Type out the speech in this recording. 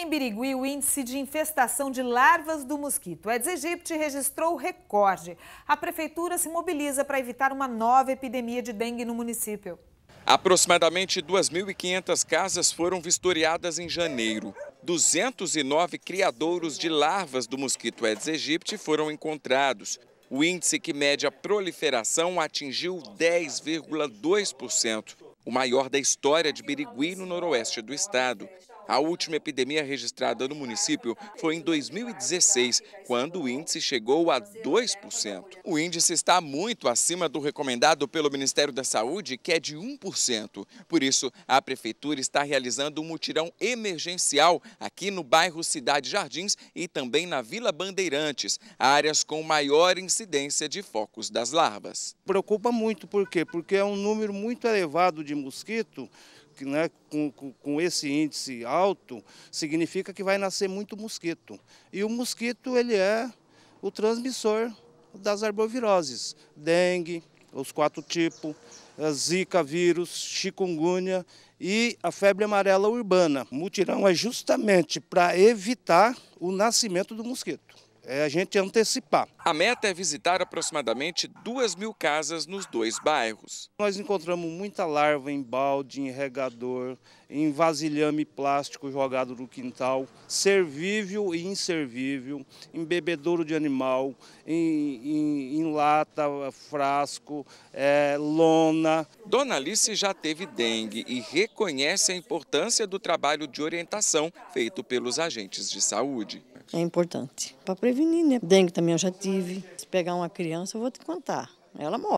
Em Birigui, o índice de infestação de larvas do mosquito Aedes aegypti registrou recorde. A prefeitura se mobiliza para evitar uma nova epidemia de dengue no município. Aproximadamente 2.500 casas foram vistoriadas em janeiro. 209 criadouros de larvas do mosquito Aedes aegypti foram encontrados. O índice que mede a proliferação atingiu 10,2%, o maior da história de Birigui no noroeste do estado. A última epidemia registrada no município foi em 2016, quando o índice chegou a 2%. O índice está muito acima do recomendado pelo Ministério da Saúde, que é de 1%. Por isso, a Prefeitura está realizando um mutirão emergencial aqui no bairro Cidade Jardins e também na Vila Bandeirantes, áreas com maior incidência de focos das larvas. Preocupa muito, por quê? Porque é um número muito elevado de mosquito, né, com, com, com esse índice alto alto, significa que vai nascer muito mosquito. E o mosquito ele é o transmissor das arboviroses, dengue, os quatro tipos, eh, zika vírus, chikungunya e a febre amarela urbana. O mutirão é justamente para evitar o nascimento do mosquito é a gente antecipar. A meta é visitar aproximadamente duas mil casas nos dois bairros. Nós encontramos muita larva em balde, em regador, em vasilhame plástico jogado no quintal, servível e inservível, em bebedouro de animal, em, em, em lata, frasco, é, lona. Dona Alice já teve dengue e reconhece a importância do trabalho de orientação feito pelos agentes de saúde. É importante. Para prevenir, né? Dengue também eu já tive. Se pegar uma criança, eu vou te contar. Ela morre.